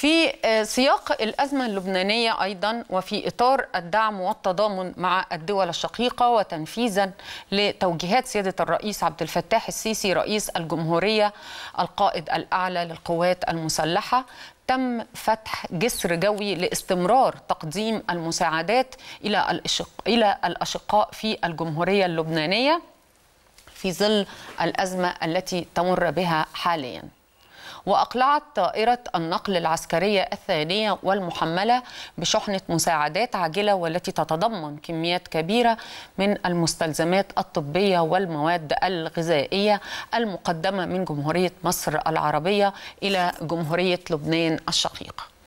في آه، سياق الأزمة اللبنانية أيضا وفي إطار الدعم والتضامن مع الدول الشقيقة وتنفيذا لتوجيهات سيادة الرئيس عبد الفتاح السيسي رئيس الجمهورية القائد الأعلى للقوات المسلحة تم فتح جسر جوي لاستمرار تقديم المساعدات إلى إلى الأشقاء في الجمهورية اللبنانية في ظل الأزمة التي تمر بها حالياً وأقلعت طائرة النقل العسكرية الثانية والمحملة بشحنة مساعدات عاجلة والتي تتضمن كميات كبيرة من المستلزمات الطبية والمواد الغذائية المقدمة من جمهورية مصر العربية إلى جمهورية لبنان الشقيقة